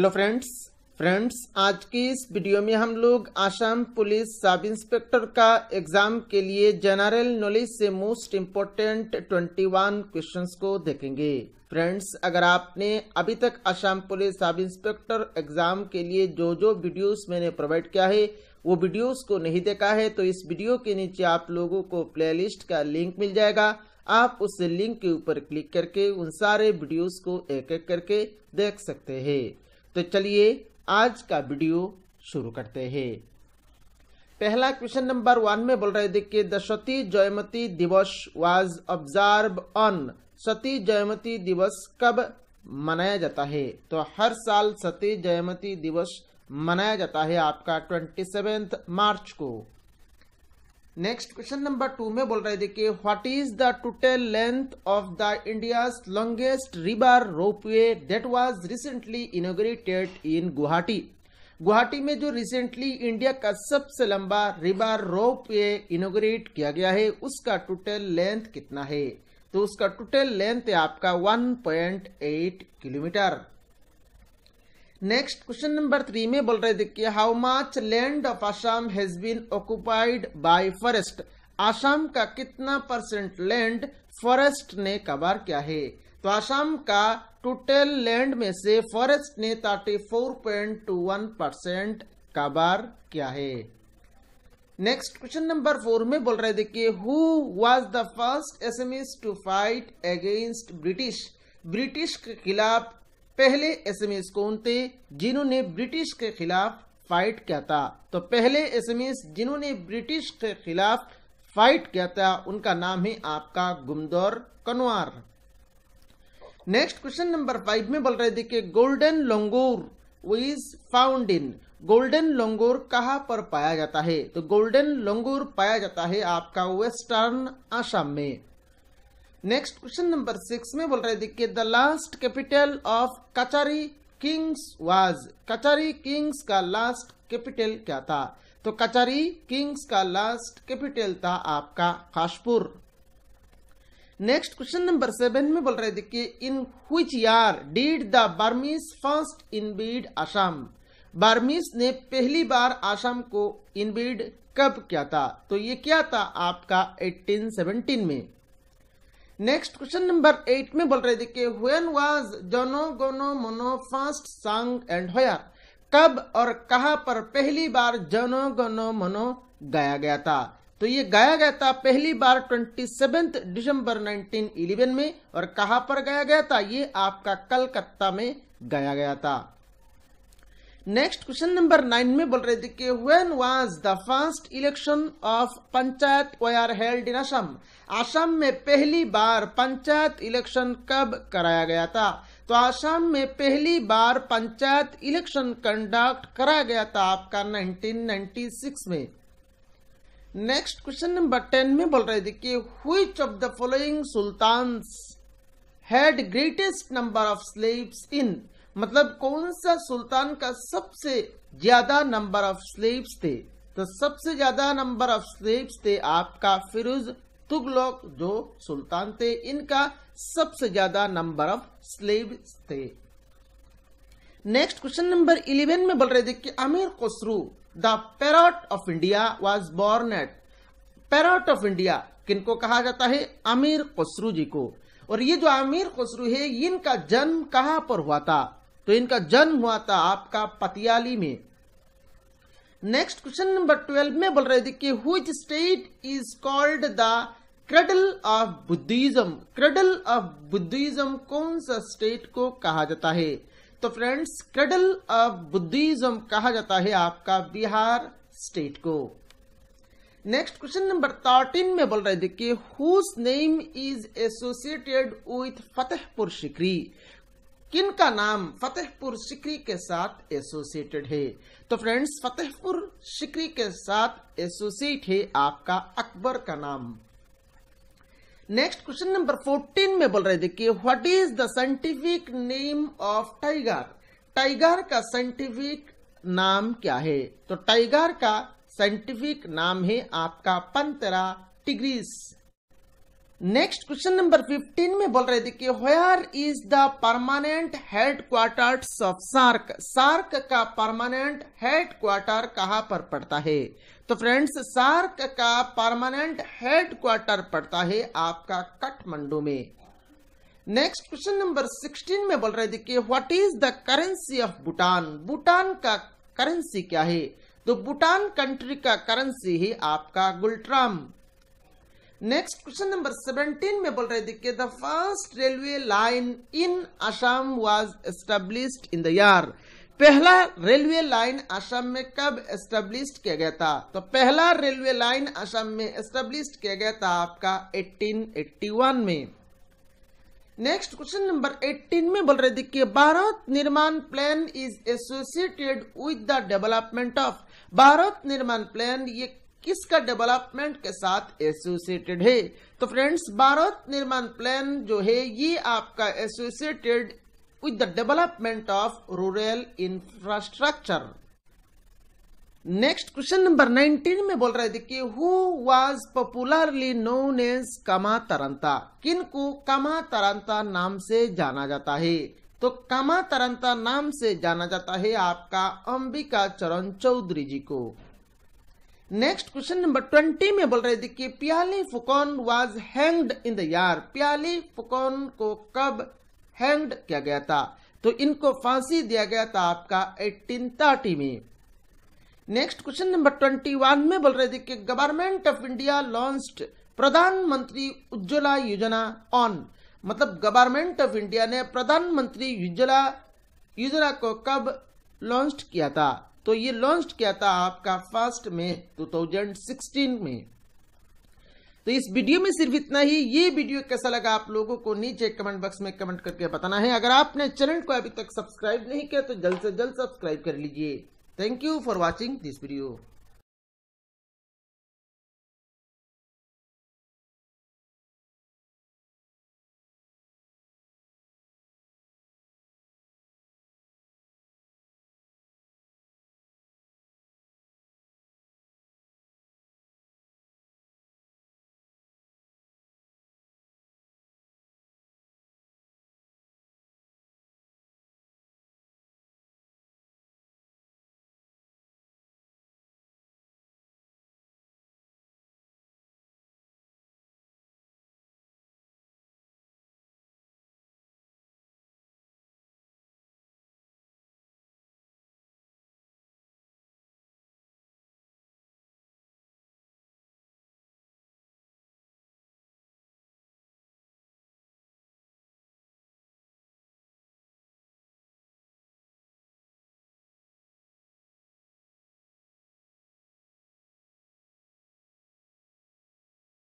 hello friends friends आज की इस वीडियो में हम लोग आसाम पुलिस सब इंस्पेक्टर का एग्जाम के लिए जनरल नॉलेज से मोस्ट इम्पोर्टेंट 21 क्वेश्चंस को देखेंगे फ्रेंड्स अगर आपने अभी तक Assam police sub inspector exam के लिए जो जो वीडियोस मैंने प्रोवाइड किया है वो वीडियोस को नहीं देखा है तो इस वीडियो के नीचे आप लोगों को प्ले का लिंक मिल जाएगा आप उस लिंक के ऊपर क्लिक करके उन सारे वीडियोस को एक एक करके देख सकते हैं तो चलिए आज का वीडियो शुरू करते हैं पहला क्वेश्चन नंबर वन में बोल रहे थे कि the Sati Joymoti Divas was observe on Sati Joymoti Divas कब मनाया जाता है तो हर साल सती जयमती दिवस मनाया जाता है आपका ट्वेंटी मार्च को नेक्स्ट क्वेश्चन नंबर टू में बोल रहे देखिए what is the total length of the India longest river ropeway that was recently inaugurated in Guwahati Guwahati में जो रिसेंटली इंडिया का सबसे लंबा रिवर रोपवे इनोग्रेट किया गया है उसका टोटल लेंथ कितना है तो उसका टोटल लेंथ है आपका one kilometre next question number three में बोल रहे देखिए how much land of Assam has been occupied by forest Assam का कितना परसेंट लैंड फॉरेस्ट ने कवर किया है तो आसाम का टोटल लैंड में से फॉरेस्ट ने 34.21 परसेंट कवर किया है नेक्स्ट क्वेश्चन नंबर फोर में बोल रहे देखिए who was the first Assamese to fight against British British के खिलाफ पहले एसएमएस कौन थे जिन्होंने ब्रिटिश के खिलाफ फाइट किया था तो पहले एसएमएस जिन्होंने ब्रिटिश के खिलाफ फाइट किया था उनका नाम है आपका Gomdhar Konwar next question number five में बोल रहे देखिए golden langur is found in golden langur कहाँ पर पाया जाता है तो गोल्डन लोंगोर पाया जाता है आपका वेस्टर्न आसाम में नेक्स्ट क्वेश्चन नंबर सिक्स में बोल रहे देखिए the last capital of Kachari kings was Kachari kings का लास्ट कैपिटल क्या था तो कचारी किंग्स का लास्ट कैपिटल था आपका Khaspur next question number seven में बोल रहे देखिए in which year did the Burmese first invade Assam Burmese ने पहली बार आसाम को इनबीड कब क्या था तो ये क्या था आपका 1817 में नेक्स्ट क्वेश्चन नंबर एट में बोल रहे देखिए when was Jana Gana Mana first sung and where कब और कहा पर पहली बार जनो गोनो मोनो गाया गया था तो ये गाया गया था पहली बार ट्वेंटी सेवेंथ नाइनटीन इलेवन में और कहा पर गाया गया था ये आपका कलकत्ता में गाया गया था नेक्स्ट क्वेश्चन नंबर नाइन में बोल रहे थे कि when was the first election of panchayat were held in Assam Assam में पहली बार पंचायत इलेक्शन कब कराया गया था तो असम में पहली बार पंचायत इलेक्शन कंडक्ट कराया गया था आपका 1996 में नेक्स्ट क्वेश्चन नंबर टेन में बोल रहे थे कि which of the following sultan had greatest number of slaves in मतलब कौन सा सुल्तान का सबसे ज्यादा नंबर ऑफ स्लेव्स थे तो सबसे ज्यादा नंबर ऑफ स्लेव्स थे आपका फिरोज तुगलक जो सुल्तान थे इनका सबसे ज्यादा नंबर ऑफ स्लेव्स थे नेक्स्ट क्वेश्चन नंबर इलेवन में बोल रहे थे कि Amir Khusrau the parrot of India was born at parrot of India किनको कहा जाता है अमीर खुसरू जी को और ये जो अमीर खुसरू है इनका जन्म कहां पर हुआ था तो इनका जन्म हुआ था आपका पतियाली में नेक्स्ट क्वेश्चन नंबर ट्वेल्व में बोल रहे थे कि which state is called the cradle of Buddhism cradle of Buddhism कौन सा स्टेट को कहा जाता है तो फ्रेंड्स क्रेडल ऑफ बुद्धिज्म कहा जाता है आपका बिहार स्टेट को नेक्स्ट क्वेश्चन नंबर थर्टीन में बोल रहे थे कि whose name is associated with Fatehpur Sikri किनका नाम फतेहपुर सिकरी के साथ एसोसिएटेड है तो फ्रेंड्स फतेहपुर सिकरी के साथ एसोसिएट है आपका अकबर का नाम नेक्स्ट क्वेश्चन नंबर फोर्टीन में बोल रहे देखिए what is the scientific name of tiger tiger का साइंटिफिक नाम क्या है तो टाइगर का साइंटिफिक नाम है आपका panthera tigris next question number 15 में बोल रहे देखिए where is the permanent head quarter of SAARC SAARC का परमानेंट हेड क्वार्टर कहां पर पड़ता है तो फ्रेंड्स सार्क का परमानेंट हेड क्वार्टर पड़ता है आपका काठमांडू में नेक्स्ट क्वेश्चन नंबर 16 में बोल रहे देखिए what is the currency of Bhutan Bhutan का करेंसी क्या है तो भूटान कंट्री का करेंसी है आपका ngultrum next question number seventeen में बोल रहे देखिए the first railway line in Assam was established in the year पहला रेलवे लाइन असम में कब एस्टेब्लिश किया गया था तो पहला रेलवे लाइन असम में एस्टेब्लिश किया गया था आपका 1881 में नेक्स्ट क्वेश्चन नंबर 18 में बोल रहे देखिए Bharat Nirman plan is associated with the development of Bharat Nirman plan ये किसका डेवलपमेंट के साथ एसोसिएटेड है तो फ्रेंड्स भारत निर्माण प्लान जो है ये आपका associated with the development of rural infrastructure next question number 19 में बोल रहे देखिए who was popularly known as कमा तरंता किनको कमा तरंता नाम से जाना जाता है तो कमा तरंता नाम से जाना जाता है आपका अंबिका चरण चौधरी जी को नेक्स्ट क्वेश्चन नंबर ट्वेंटी में बोल रहे देखिए Piyali Phukan was hanged in the year Piyali फुकौन को कब हैंग्ड किया गया था तो इनको फांसी दिया गया था आपका एटीन थर्टी में next question number twenty one में बोल रहे देखिए गवर्नमेंट ऑफ इंडिया लॉन्च प्रधानमंत्री उज्ज्वला योजना ऑन मतलब गवर्नमेंट ऑफ इंडिया ने प्रधानमंत्री उज्ज्वला योजना को कब लॉन्च किया था तो ये लॉन्च किया था आपका फर्स्ट में 2016 में तो इस वीडियो में सिर्फ इतना ही ये वीडियो कैसा लगा आप लोगों को नीचे कमेंट बॉक्स में कमेंट करके बताना है अगर आपने चैनल को अभी तक सब्सक्राइब नहीं किया तो जल्द से जल्द सब्सक्राइब कर लीजिए thank you for watching this video